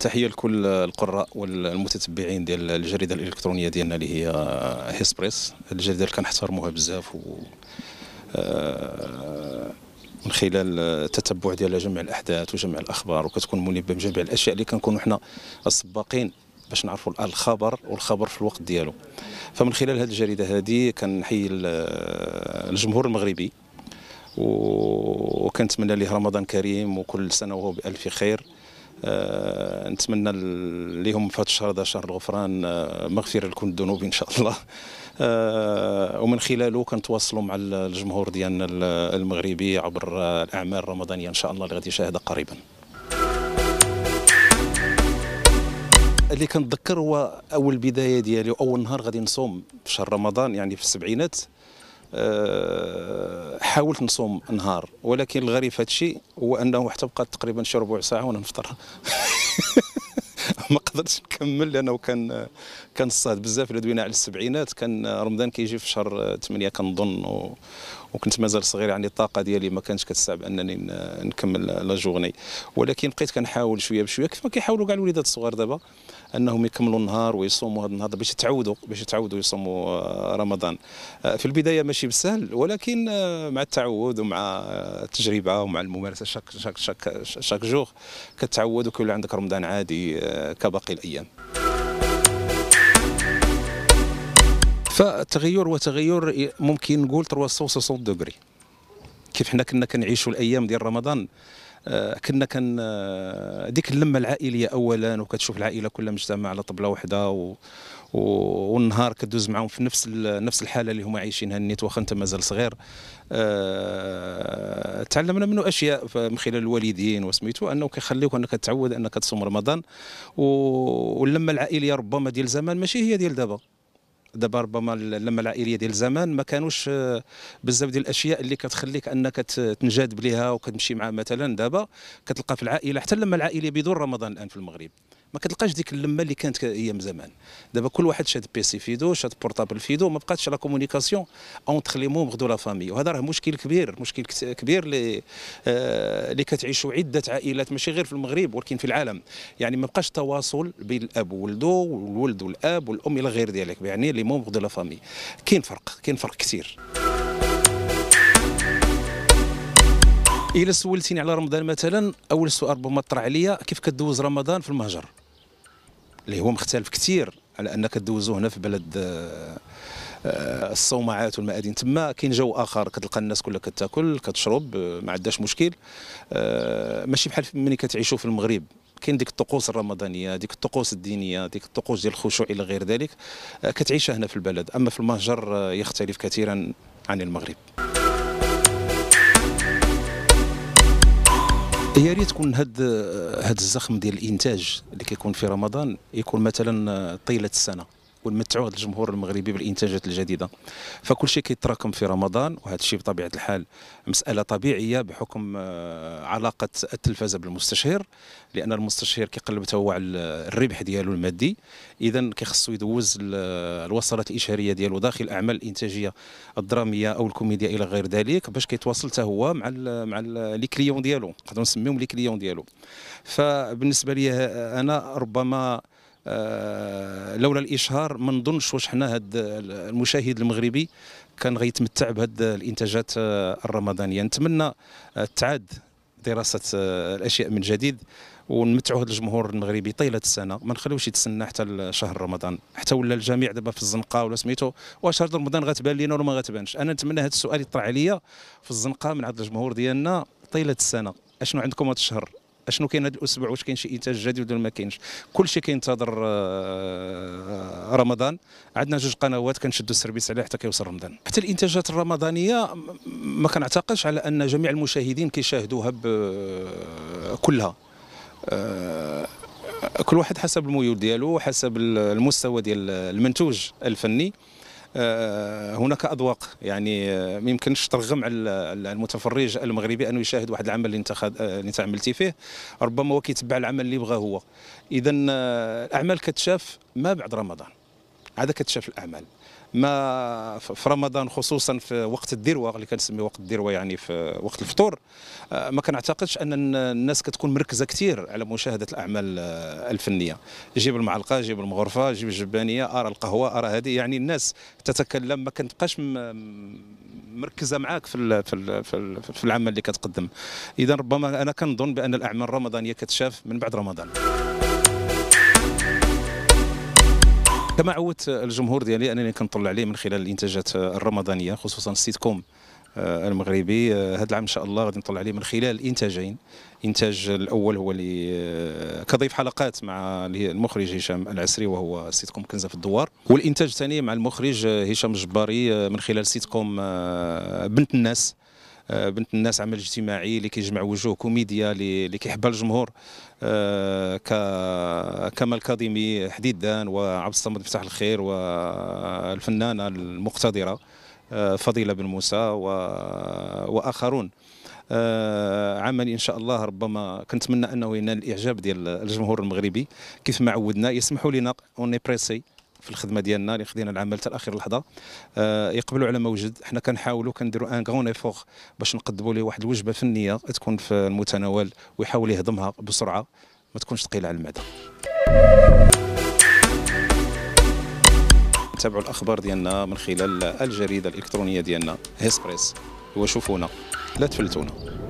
تحيه لكل القراء والمتتبعين ديال الجريده الالكترونيه ديالنا اللي هي هيسبريس الجريده اللي كنحترموها بزاف و آه، من خلال التتبع ديال جميع الاحداث وجميع الاخبار وكتكون منبه بجميع الاشياء اللي كنكونوا حنا السباقين باش نعرفوا الخبر والخبر في الوقت ديالو فمن خلال هذه الجريده هذه كنحيي آه، الجمهور المغربي وكنتمنى ليه رمضان كريم وكل سنه وهو بالف خير آه، نتمنى لهم في هذا الشهر هذا شهر الغفران آه، مغفره لكم الذنوب ان شاء الله آه، ومن خلاله كنتواصلوا مع الجمهور ديالنا المغربي عبر الاعمال الرمضانيه ان شاء الله اللي غادي يشاهدها قريبا اللي كنتذكر هو اول بدايه ديالي واول نهار غادي نصوم في شهر رمضان يعني في السبعينات آه، حاولت نصوم نهار ولكن الغريب في هذا الشيء هو انه حتى بقات تقريبا شي ربع ساعه وانا نفطر ما قدرتش نكمل لانه كان كان الصاد بزاف الا دوينا على السبعينات كان رمضان كيجي في شهر 8 كنظن وكنت مازال صغير يعني الطاقه ديالي ما كانتش كتستعب انني نكمل لا جورني ولكن بقيت كنحاول شويه بشويه كيف ما كيحاولوا كاع الوليدات الصغار دابا انهم يكملوا النهار ويصوموا هذا النهار باش يتعودوا باش يتعودوا يصوموا آه، رمضان آه، في البدايه ماشي بالسهل ولكن آه، مع التعود ومع التجربه ومع الممارسه شاك شاك شاك شاك جور كتعود وكيولي عندك رمضان عادي كباقي الايام فالتغير وتغير إيه، ممكن نقول 360 دوغري كيف حنا كنا كنعيشوا الايام ديال رمضان آه، كنا كن آه، ديك اللمه العائليه اولا وكتشوف العائله كلها مجتمعه على طبله واحده و... و... والنهار كدوز معاهم في نفس ال... نفس الحاله اللي هما عايشينها نيت واخا انت مازال صغير أه... تعلمنا منه اشياء من خلال الوالدين وسميتو انه كيخليوك انك تعود انك تصوم رمضان و... واللمه العائليه ربما ديال زمان ماشي هي ديال دابا دابا ربما اللمه العائليه ديال زمان ما كانوش آه، بزاف ديال الاشياء اللي كتخليك انك تنجذب ليها وكتمشي معها مثلا دابا كتلقى في العائله حتى اللمه العائليه بدون رمضان الان في المغرب ما كتلقاش ديك اللمه اللي كانت ايام زمان دابا كل واحد شاد بيسي فيدو شاد بورطابل فيدو ما بقاتش لا كومونيكاسيون اونتخ لي مومبغ دو لا فامي وهذا راه مشكل كبير مشكل كبير اللي آه اللي كتعيشوا عده عائلات ماشي غير في المغرب ولكن في العالم يعني ما بقاش تواصل بين الاب وولده والولد والاب والام الى غير ذلك يعني لي مومبغ دو لا فامي كاين فرق كاين فرق كثير إذا سولتيني على رمضان مثلا اول سؤال ربما طرح عليا كيف كدوز رمضان في المهجر اللي هو مختلف كثير على انك تدوزو هنا في بلد آه، الصومعات والمآدين تما كاين جو اخر كتلقى الناس كلها كتاكل كتشرب آه، ما عندهاش مشكل آه، ماشي بحال ملي كتعيشوا في المغرب كاين ديك الطقوس الرمضانيه ديك الطقوس الدينيه ديك الطقوس ديال الخشوع الى غير ذلك كتعيشها هنا في البلد اما في المهجر يختلف كثيرا عن المغرب يا ريت تكون هاد هاد الزخم ديال الانتاج اللي كيكون في رمضان يكون مثلا طيله السنه ونمتعوا هذا الجمهور المغربي بالانتاجات الجديده فكل شيء كيتراكم في رمضان وهذا الشيء بطبيعه الحال مساله طبيعيه بحكم آه، علاقه التلفزه بالمستشهر لان المستشهر كيقلب هو على الربح ديالو المادي اذا كيخصو يدوز آه، الوصلات الاشهاريه ديالو داخل الاعمال الانتاجيه الدراميه او الكوميديا الى غير ذلك باش كيتواصل حتى هو مع الـ مع لي كليون ديالو نقدروا نسميهم لي كليون ديالو فبالنسبه لي آه، انا ربما آه، لولا الاشهار ما نظنش واش حنا هاد المشاهد المغربي كان غيتمتع بهاد الانتاجات آه، الرمضانيه نتمنى آه، تعاد دراسه الاشياء من جديد ونمتعوا هذا الجمهور المغربي طيله السنه ما نخليوش يتسنى حتى شهر رمضان حتى ولا الجميع دابا في الزنقه ولا سميتو واش شهر رمضان غتبان لينا ولا ما غتبانش انا نتمنى هذا السؤال يطرح عليا في الزنقه من عند الجمهور ديالنا طيله السنه اشنو عندكم هذا الشهر اشنو كاين هذا الاسبوع واش كاين شي انتاج جديد ولا ما كاينش كلشي كينتظر آه، رمضان عندنا جوج قنوات كنشدوا السربيس عليها حتى كيوصل رمضان حتى الانتاجات الرمضانيه ما كنعتقدش على ان جميع المشاهدين كيشاهدوها كلها آه، كل واحد حسب الميول ديالو حسب المستوى ديال المنتوج الفني آه، هناك اذواق يعني ما آه، يمكنش ترغم على المتفرج المغربي انه يشاهد واحد العمل اللي انت خد... آه، اللي انت عملتي فيه ربما هو كيتبع العمل اللي بغاه هو اذا الاعمال كتشاف ما بعد رمضان هذا كتشاف الاعمال ما في رمضان خصوصا في وقت الدروه اللي كنسميه وقت الدروه يعني في وقت الفطور آه، ما كنعتقدش ان الناس كتكون مركزه كثير على مشاهده الاعمال آه، الفنيه جيب المعلقه جيب المغرفه جيب الجبانيه ارى القهوه ارى هذه يعني الناس تتكلم ما كتبقاش مركزه معاك في في في العمل اللي كتقدم اذا ربما انا كنظن بان الاعمال الرمضانيه كتشاف من بعد رمضان كما عودت الجمهور ديالي انني كنطلع عليه من خلال الانتاجات الرمضانيه خصوصا السيت كوم آه، المغربي آه، هذا العام ان شاء الله غادي نطلع عليه من خلال انتاجين انتاج الاول هو اللي آه، كضيف حلقات مع المخرج هشام العسري وهو سيت كوم كنزه في الدوار والانتاج الثاني مع المخرج هشام الجباري من خلال سيت كوم بنت الناس آه، بنت الناس عمل اجتماعي اللي كيجمع وجوه كوميديا اللي كيحبها الجمهور آه، كمال الكاظمي حديدان وعبد الصمد مفتاح الخير والفنانه المقتدره آه، فضيله بن موسى واخرون عمل ان شاء الله ربما كنتمنى انه ينال الاعجاب ديال الجمهور المغربي كيف ما عودنا يسمحوا لنا اوني بريسي في الخدمه ديالنا اللي خدينا العمل حتى لاخر لحظه آه يقبلوا على ما وجد حنا كنحاولوا كنديروا ان غون ايفور باش نقدموا ليه واحد الوجبه فنيه تكون في المتناول ويحاول يهضمها بسرعه ما تكونش ثقيله على المعده تابعوا الاخبار ديالنا من خلال الجريده الالكترونيه ديالنا هيسبريس وشوفونا لا تفلتونا